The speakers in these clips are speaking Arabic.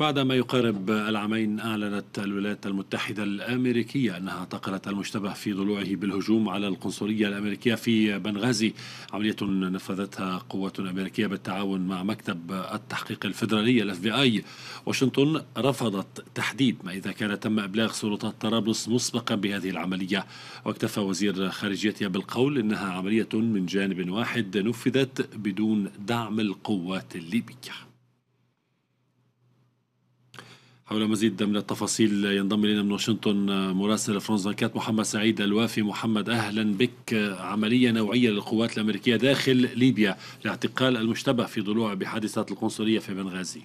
بعد ما يقارب العامين أعلنت الولايات المتحدة الأمريكية أنها اعتقلت المشتبه في ضلوعه بالهجوم على القنصلية الأمريكية في بنغازي عملية نفذتها قوة أمريكية بالتعاون مع مكتب التحقيق الفيدرالي الاف بي اي واشنطن رفضت تحديد ما إذا كان تم إبلاغ سلطات طرابلس مسبقا بهذه العملية واكتفى وزير خارجيتها بالقول إنها عملية من جانب واحد نفذت بدون دعم القوات الليبية حول مزيد من التفاصيل ينضم الينا من واشنطن آه، مراسل فرانس كات محمد سعيد الوافي محمد اهلا بك آه، عمليه نوعيه للقوات الامريكيه داخل ليبيا لاعتقال المشتبه في ضلوع بحادثات القنصليه في بنغازي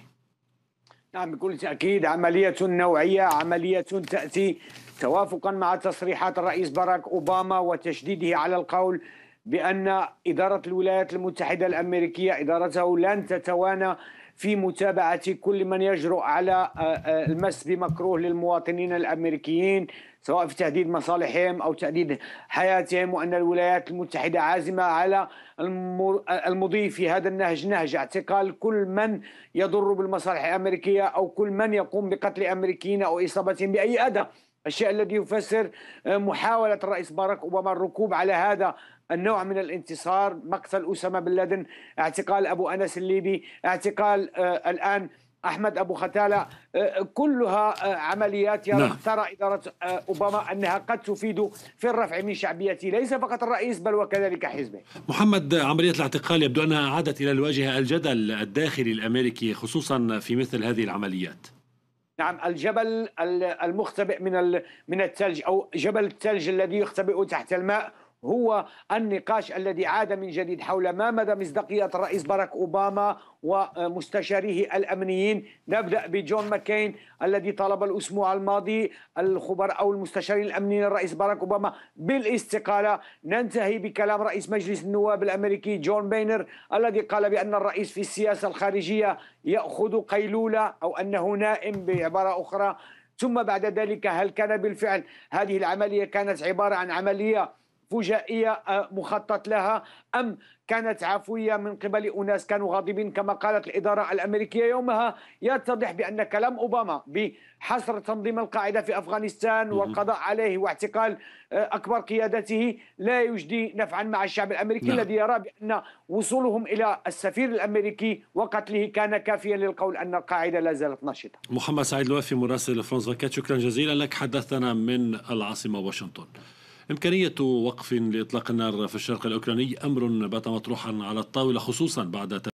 نعم بكل تاكيد عمليه نوعيه عمليه تاتي توافقا مع تصريحات الرئيس باراك اوباما وتشديده على القول بأن إدارة الولايات المتحدة الأمريكية إدارته لن تتوانى في متابعة كل من يجرؤ على آه، آه، المس بمكروه للمواطنين الأمريكيين سواء في تهديد مصالحهم أو تهديد حياتهم وأن الولايات المتحدة عازمة على آه، المضي في هذا النهج نهج اعتقال كل من يضر بالمصالح الأمريكية أو كل من يقوم بقتل أمريكيين أو إصابتهم بأي أذى الشيء الذي يفسر آه، محاولة الرئيس باراك أوباما الركوب على هذا النوع من الانتصار مقتل أسامة بن لادن اعتقال أبو أنس الليبي اعتقال آه، الآن احمد ابو ختاله آه، كلها عمليات يرى نعم. ترى اداره اوباما انها قد تفيد في الرفع من شعبيته ليس فقط الرئيس بل وكذلك حزبه. محمد عمليه الاعتقال يبدو انها عادت الى الواجهه الجدل الداخلي الامريكي خصوصا في مثل هذه العمليات. نعم الجبل المختبئ من من الثلج او جبل الثلج الذي يختبئ تحت الماء هو النقاش الذي عاد من جديد حول ما مدى مصداقية الرئيس باراك أوباما ومستشاريه الأمنيين نبدأ بجون ماكين الذي طلب الأسبوع الماضي الخبراء أو المستشارين الأمنيين الرئيس باراك أوباما بالاستقالة ننتهي بكلام رئيس مجلس النواب الأمريكي جون بينر الذي قال بأن الرئيس في السياسة الخارجية يأخذ قيلولة أو أنه نائم بعبارة أخرى ثم بعد ذلك هل كان بالفعل هذه العملية كانت عبارة عن عملية فجائيه آه، مخطط لها ام كانت عفويه من قبل اناس كانوا غاضبين كما قالت الاداره الامريكيه يومها يتضح بان كلام اوباما بحصر تنظيم القاعده في افغانستان والقضاء عليه واعتقال آه، اكبر قيادته لا يجدي نفعا مع الشعب الامريكي نعم. الذي يرى بان وصولهم الى السفير الامريكي وقتله كان كافيا للقول ان القاعده لا زالت نشطه. محمد سعيد الوافي مراسل فرانس فاكات شكرا جزيلا لك حدثنا من العاصمه واشنطن. إمكانية وقف لإطلاق النار في الشرق الأوكراني أمر بات مطروحا على الطاولة خصوصا بعد